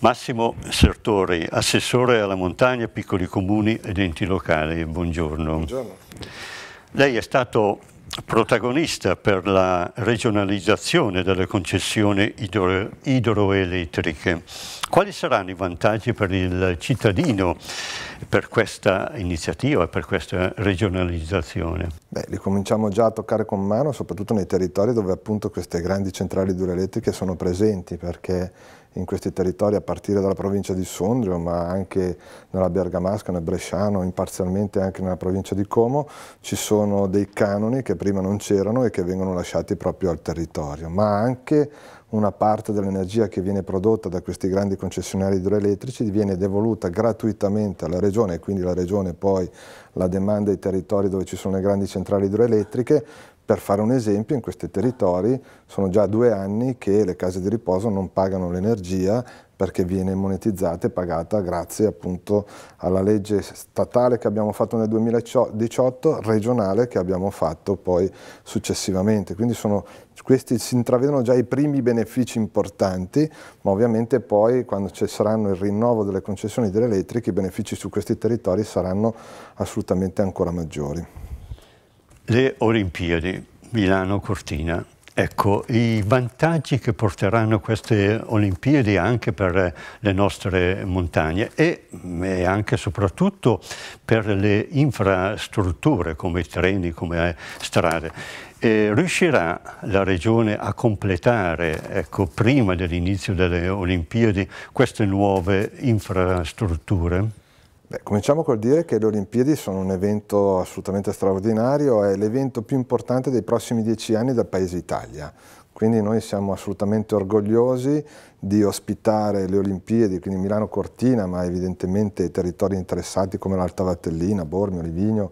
Massimo Sertori, assessore alla montagna, piccoli comuni ed enti locali, buongiorno. buongiorno. Lei è stato protagonista per la regionalizzazione delle concessioni idro idroelettriche. Quali saranno i vantaggi per il cittadino per questa iniziativa, per questa regionalizzazione? Beh, li cominciamo già a toccare con mano, soprattutto nei territori dove appunto queste grandi centrali idroelettriche sono presenti, perché in questi territori, a partire dalla provincia di Sondrio, ma anche nella Bergamasca, nel Bresciano, imparzialmente anche nella provincia di Como, ci sono dei canoni che prima non c'erano e che vengono lasciati proprio al territorio, ma anche una parte dell'energia che viene prodotta da questi grandi concessionari idroelettrici viene devoluta gratuitamente alla regione e quindi la regione poi la demanda ai territori dove ci sono le grandi centrali idroelettriche per fare un esempio, in questi territori sono già due anni che le case di riposo non pagano l'energia perché viene monetizzata e pagata grazie appunto alla legge statale che abbiamo fatto nel 2018, regionale che abbiamo fatto poi successivamente. Quindi sono, questi si intravedono già i primi benefici importanti, ma ovviamente poi quando ci saranno il rinnovo delle concessioni delle elettriche i benefici su questi territori saranno assolutamente ancora maggiori. Le Olimpiadi Milano-Cortina. Ecco, i vantaggi che porteranno queste Olimpiadi anche per le nostre montagne e, e anche e soprattutto per le infrastrutture come treni, come strade. E riuscirà la Regione a completare, ecco, prima dell'inizio delle Olimpiadi, queste nuove infrastrutture? Beh, cominciamo col dire che le Olimpiadi sono un evento assolutamente straordinario, è l'evento più importante dei prossimi dieci anni del Paese Italia. Quindi noi siamo assolutamente orgogliosi di ospitare le Olimpiadi, quindi Milano Cortina, ma evidentemente i territori interessati come l'Alta Valtellina, Bormio, Livigno,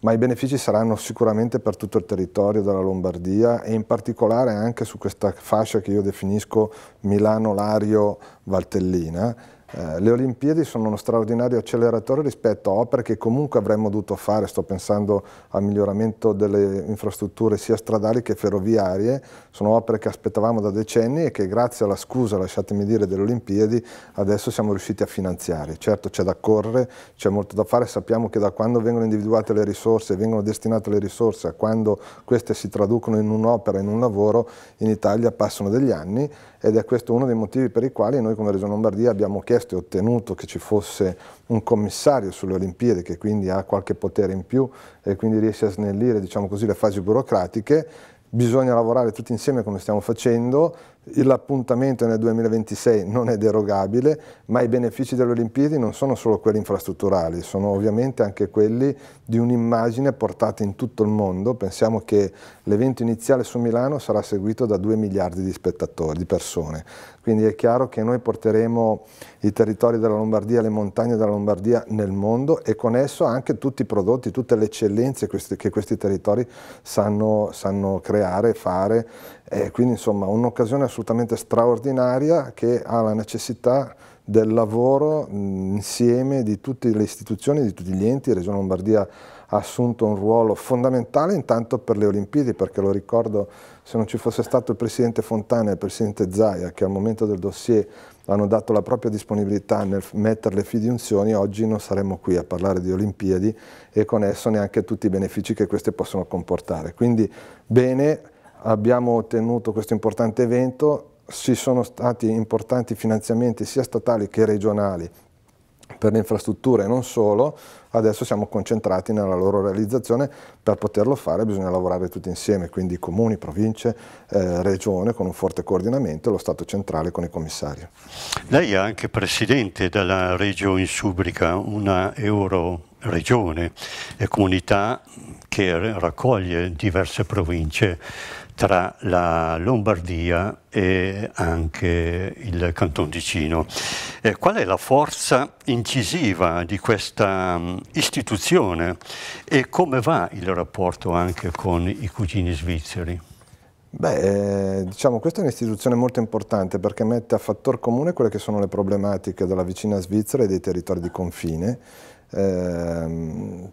ma i benefici saranno sicuramente per tutto il territorio della Lombardia e in particolare anche su questa fascia che io definisco Milano-Lario-Valtellina, eh, le Olimpiadi sono uno straordinario acceleratore rispetto a opere che comunque avremmo dovuto fare, sto pensando al miglioramento delle infrastrutture sia stradali che ferroviarie, sono opere che aspettavamo da decenni e che grazie alla scusa, lasciatemi dire, delle Olimpiadi adesso siamo riusciti a finanziare. Certo c'è da correre, c'è molto da fare, sappiamo che da quando vengono individuate le risorse, vengono destinate le risorse, a quando queste si traducono in un'opera, in un lavoro, in Italia passano degli anni ed è questo uno dei motivi per i quali noi come Regione Lombardia abbiamo chiesto chiesto e ottenuto che ci fosse un commissario sulle Olimpiadi che quindi ha qualche potere in più e quindi riesce a snellire diciamo così, le fasi burocratiche, bisogna lavorare tutti insieme come stiamo facendo L'appuntamento nel 2026 non è derogabile, ma i benefici delle Olimpiadi non sono solo quelli infrastrutturali, sono ovviamente anche quelli di un'immagine portata in tutto il mondo. Pensiamo che l'evento iniziale su Milano sarà seguito da 2 miliardi di spettatori, di persone. Quindi è chiaro che noi porteremo i territori della Lombardia, le montagne della Lombardia nel mondo e con esso anche tutti i prodotti, tutte le eccellenze che questi territori sanno, sanno creare, fare eh, quindi insomma un'occasione assolutamente straordinaria che ha la necessità del lavoro insieme di tutte le istituzioni, di tutti gli enti, La Regione Lombardia ha assunto un ruolo fondamentale intanto per le Olimpiadi, perché lo ricordo se non ci fosse stato il Presidente Fontana e il Presidente Zaia che al momento del dossier hanno dato la propria disponibilità nel mettere le fiduzioni, oggi non saremmo qui a parlare di Olimpiadi e con esso neanche tutti i benefici che queste possono comportare. Quindi bene abbiamo ottenuto questo importante evento, ci sono stati importanti finanziamenti sia statali che regionali per le infrastrutture e non solo, adesso siamo concentrati nella loro realizzazione, per poterlo fare bisogna lavorare tutti insieme, quindi comuni, province, eh, regione con un forte coordinamento e lo Stato centrale con i commissari. Lei è anche presidente della Regione Subrica, una euro regione e comunità che raccoglie diverse province tra la Lombardia e anche il Canton Ticino. Eh, qual è la forza incisiva di questa mm, istituzione e come va il rapporto anche con i cugini svizzeri? Beh, eh, diciamo questa è un'istituzione molto importante perché mette a fattor comune quelle che sono le problematiche della vicina Svizzera e dei territori di confine eh,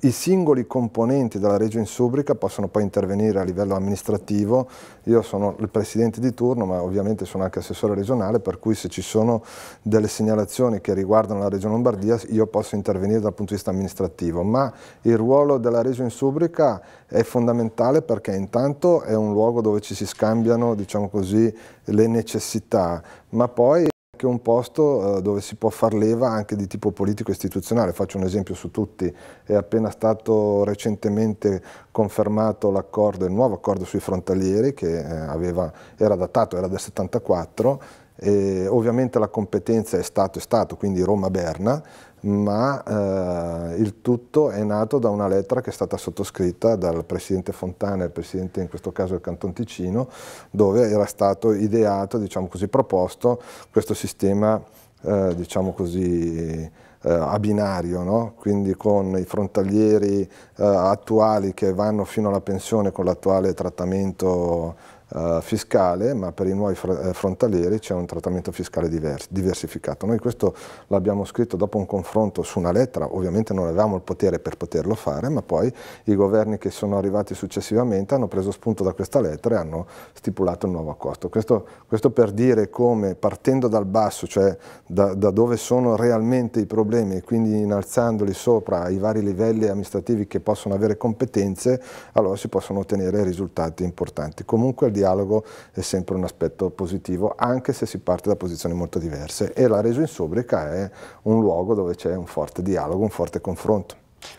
i singoli componenti della Regio subrica possono poi intervenire a livello amministrativo, io sono il presidente di turno ma ovviamente sono anche assessore regionale per cui se ci sono delle segnalazioni che riguardano la Regione Lombardia io posso intervenire dal punto di vista amministrativo, ma il ruolo della Regio subrica è fondamentale perché intanto è un luogo dove ci si scambiano diciamo così, le necessità, ma poi che un posto eh, dove si può far leva anche di tipo politico-istituzionale. Faccio un esempio su tutti, è appena stato recentemente confermato l'accordo, il nuovo accordo sui frontalieri che eh, aveva, era datato, era del 74, e ovviamente la competenza è Stato è Stato, quindi Roma-Berna, ma eh, il tutto è nato da una lettera che è stata sottoscritta dal presidente Fontana, il presidente in questo caso del Canton Ticino, dove era stato ideato, diciamo così, proposto questo sistema, eh, diciamo così, eh, a binario, no? quindi con i frontalieri eh, attuali che vanno fino alla pensione con l'attuale trattamento uh, fiscale, ma per i nuovi fr eh, frontalieri c'è un trattamento fiscale diverso, diversificato. Noi questo l'abbiamo scritto dopo un confronto su una lettera, ovviamente non avevamo il potere per poterlo fare, ma poi i governi che sono arrivati successivamente hanno preso spunto da questa lettera e hanno stipulato il nuovo accordo. Questo, questo per dire come partendo dal basso, cioè da, da dove sono realmente i problemi e quindi innalzandoli sopra i vari livelli amministrativi che possono avere competenze, allora si possono ottenere risultati importanti. Comunque al dialogo è sempre un aspetto positivo, anche se si parte da posizioni molto diverse e la Reso in Subrica è un luogo dove c'è un forte dialogo, un forte confronto.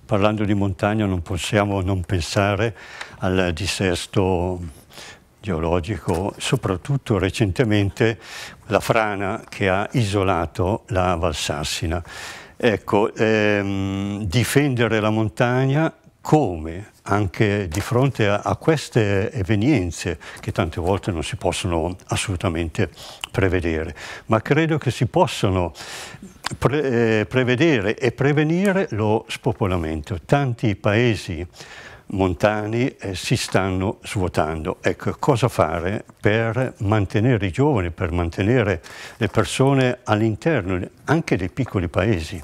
Parlando di montagna non possiamo non pensare al dissesto geologico, soprattutto recentemente la frana che ha isolato la Valsassina. Ecco, ehm, difendere la montagna come? anche di fronte a, a queste evenienze che tante volte non si possono assolutamente prevedere, ma credo che si possano pre, eh, prevedere e prevenire lo spopolamento. Tanti paesi montani eh, si stanno svuotando. Ecco, cosa fare per mantenere i giovani, per mantenere le persone all'interno anche dei piccoli paesi?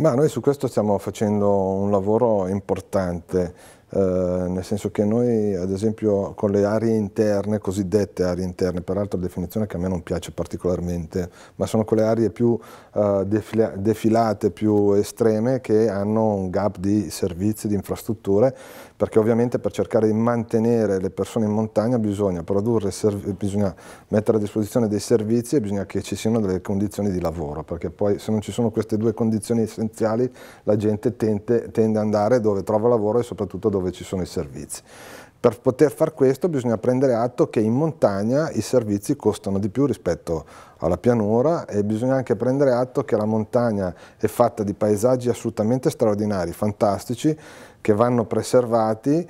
Ma noi su questo stiamo facendo un lavoro importante. Eh, nel senso che noi ad esempio con le aree interne, cosiddette aree interne, peraltro definizione che a me non piace particolarmente, ma sono quelle aree più eh, defila defilate, più estreme che hanno un gap di servizi, di infrastrutture, perché ovviamente per cercare di mantenere le persone in montagna bisogna, produrre, bisogna mettere a disposizione dei servizi e bisogna che ci siano delle condizioni di lavoro, perché poi se non ci sono queste due condizioni essenziali la gente tende, tende ad andare dove trova lavoro e soprattutto dove dove ci sono i servizi. Per poter far questo bisogna prendere atto che in montagna i servizi costano di più rispetto alla pianura e bisogna anche prendere atto che la montagna è fatta di paesaggi assolutamente straordinari, fantastici, che vanno preservati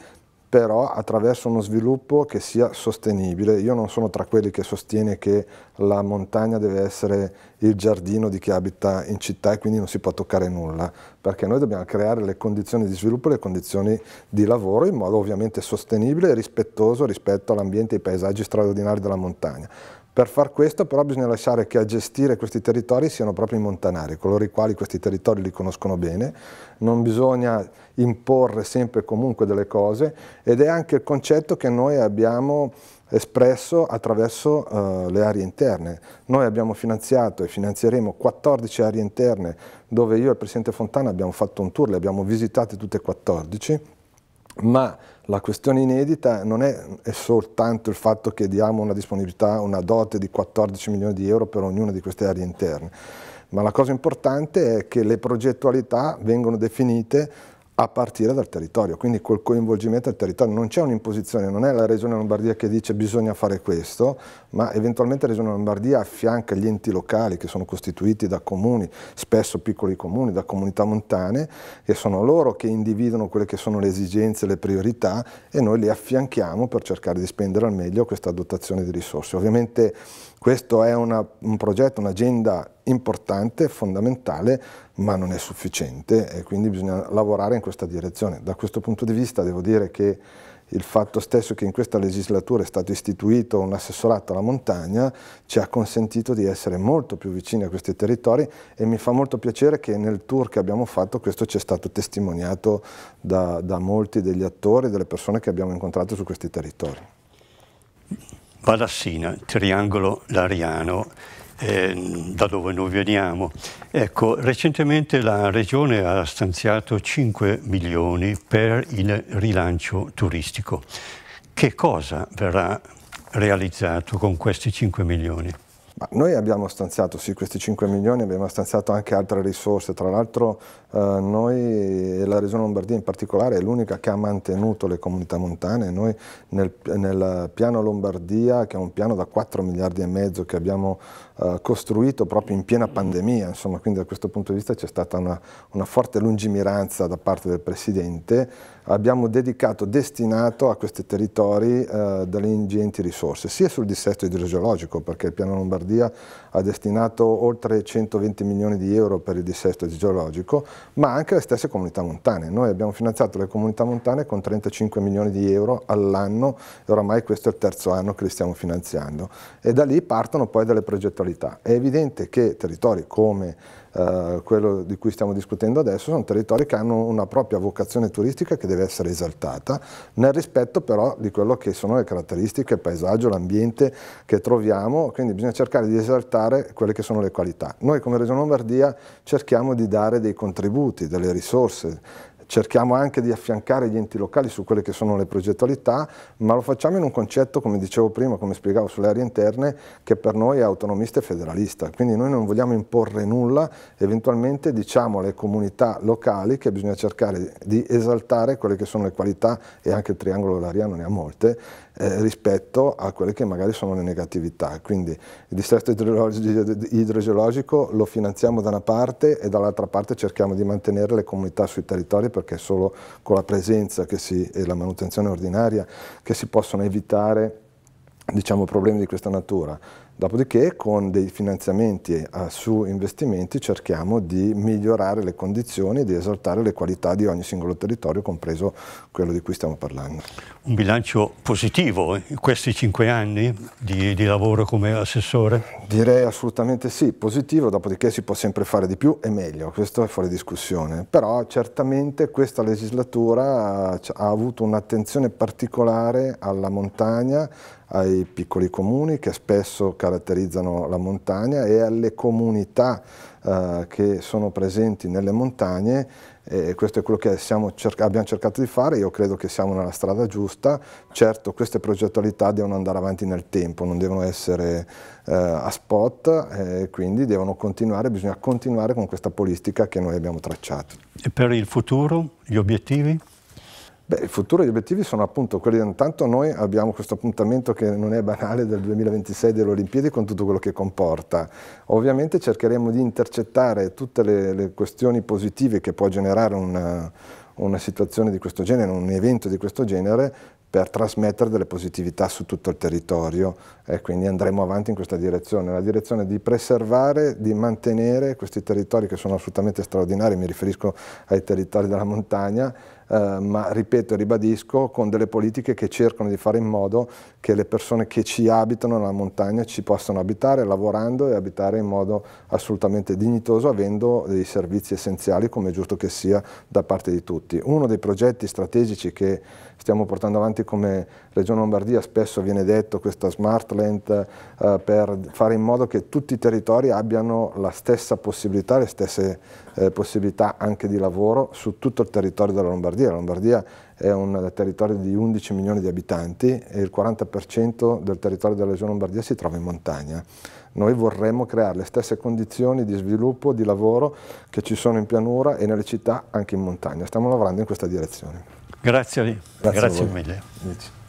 però attraverso uno sviluppo che sia sostenibile. Io non sono tra quelli che sostiene che la montagna deve essere il giardino di chi abita in città e quindi non si può toccare nulla, perché noi dobbiamo creare le condizioni di sviluppo e le condizioni di lavoro in modo ovviamente sostenibile e rispettoso rispetto all'ambiente e ai paesaggi straordinari della montagna. Per far questo però bisogna lasciare che a gestire questi territori siano proprio i montanari, coloro i quali questi territori li conoscono bene, non bisogna imporre sempre e comunque delle cose ed è anche il concetto che noi abbiamo espresso attraverso uh, le aree interne. Noi abbiamo finanziato e finanzieremo 14 aree interne dove io e il Presidente Fontana abbiamo fatto un tour, le abbiamo visitate tutte e 14 ma la questione inedita non è, è, soltanto il fatto che diamo una disponibilità, una dote di 14 milioni di euro per ognuna di queste aree interne, ma la cosa importante è che le progettualità vengono definite a partire dal territorio, quindi col coinvolgimento del territorio. Non c'è un'imposizione, non è la Regione Lombardia che dice bisogna fare questo, ma eventualmente la Regione Lombardia affianca gli enti locali che sono costituiti da comuni, spesso piccoli comuni, da comunità montane, che sono loro che individuano quelle che sono le esigenze, le priorità e noi li affianchiamo per cercare di spendere al meglio questa dotazione di risorse. Ovviamente questo è una, un progetto, un'agenda importante, fondamentale, ma non è sufficiente e quindi bisogna lavorare in questa direzione. Da questo punto di vista devo dire che il fatto stesso che in questa legislatura è stato istituito un assessorato alla montagna ci ha consentito di essere molto più vicini a questi territori e mi fa molto piacere che nel tour che abbiamo fatto questo ci è stato testimoniato da, da molti degli attori, delle persone che abbiamo incontrato su questi territori. Balassina, Triangolo Lariano, eh, da dove noi veniamo. Ecco, recentemente la Regione ha stanziato 5 milioni per il rilancio turistico. Che cosa verrà realizzato con questi 5 milioni? Ma noi abbiamo stanziato, sì, questi 5 milioni, abbiamo stanziato anche altre risorse, tra l'altro eh, noi e la Regione Lombardia in particolare è l'unica che ha mantenuto le comunità montane, noi nel, nel, piano Lombardia, che è un piano da 4 miliardi e mezzo che abbiamo eh, costruito proprio in piena pandemia, insomma, quindi da questo punto di vista c'è stata una, una forte lungimiranza da parte del Presidente, abbiamo dedicato, destinato a questi territori eh, delle ingenti risorse, sia sul dissesto idrogeologico, perché il piano Lombardia ha destinato oltre 120 milioni di euro per il dissesto idrogeologico, ma anche alle stesse comunità montane. Noi abbiamo finanziato le comunità montane con 35 milioni di euro all'anno e oramai questo è il terzo anno che li stiamo finanziando. E da lì partono poi delle progettualità. È evidente che territori come eh, quello di cui stiamo discutendo adesso, sono territori che hanno una propria vocazione turistica che deve essere esaltata, nel rispetto però di quello che sono le caratteristiche, il paesaggio, l'ambiente che troviamo, quindi bisogna cercare di esaltare quelle che sono le qualità. Noi come Regione Lombardia cerchiamo di dare dei contributi, delle risorse, cerchiamo anche di affiancare gli enti locali su quelle che sono le progettualità, ma lo facciamo in un concetto, come dicevo prima, come spiegavo sulle aree interne, che per noi è autonomista e federalista. Quindi noi non vogliamo imporre nulla, eventualmente diciamo alle comunità locali che bisogna cercare di esaltare quelle che sono le qualità, e anche il triangolo dell'Ariano ne ha molte, eh, rispetto a quelle che magari sono le negatività. Quindi il distretto idrogeologico lo finanziamo da una parte e dall'altra parte cerchiamo di mantenere le comunità sui territori perché è solo con la presenza si, e la manutenzione ordinaria che si possono evitare diciamo, problemi di questa natura. Dopodiché con dei finanziamenti su investimenti cerchiamo di migliorare le condizioni e di esaltare le qualità di ogni singolo territorio, compreso quello di cui stiamo parlando. Un bilancio positivo in eh, questi cinque anni di, di lavoro come assessore? Direi assolutamente sì, positivo, dopodiché si può sempre fare di più e meglio, questo è fuori discussione. Però certamente questa legislatura eh, ha avuto un'attenzione particolare alla montagna, ai piccoli comuni che spesso caratterizzano la montagna e alle comunità eh, che sono presenti nelle montagne e questo è quello che cerc abbiamo cercato di fare, io credo che siamo nella strada giusta, certo queste progettualità devono andare avanti nel tempo, non devono essere eh, a spot, eh, quindi devono continuare, bisogna continuare con questa politica che noi abbiamo tracciato. E per il futuro gli obiettivi? Beh, il futuro e gli obiettivi sono appunto quelli, intanto noi abbiamo questo appuntamento che non è banale del 2026 delle Olimpiadi con tutto quello che comporta. Ovviamente cercheremo di intercettare tutte le, le questioni positive che può generare una, una situazione di questo genere, un evento di questo genere, per trasmettere delle positività su tutto il territorio e quindi andremo avanti in questa direzione, la direzione di preservare, di mantenere questi territori che sono assolutamente straordinari, mi riferisco ai territori della montagna, eh, ma ripeto e ribadisco, con delle politiche che cercano di fare in modo che le persone che ci abitano nella montagna ci possano abitare lavorando e abitare in modo assolutamente dignitoso, avendo dei servizi essenziali come è giusto che sia da parte di tutti. Uno dei progetti strategici che stiamo portando avanti come Regione Lombardia, spesso viene detto questa Smartland eh, per fare in modo che tutti i territori abbiano la stessa possibilità, le stesse eh, possibilità anche di lavoro su tutto il territorio della Lombardia. La Lombardia è un territorio di 11 milioni di abitanti e il 40% del territorio della Regione Lombardia si trova in montagna noi vorremmo creare le stesse condizioni di sviluppo, di lavoro che ci sono in pianura e nelle città anche in montagna. Stiamo lavorando in questa direzione. Grazie, grazie, grazie mille.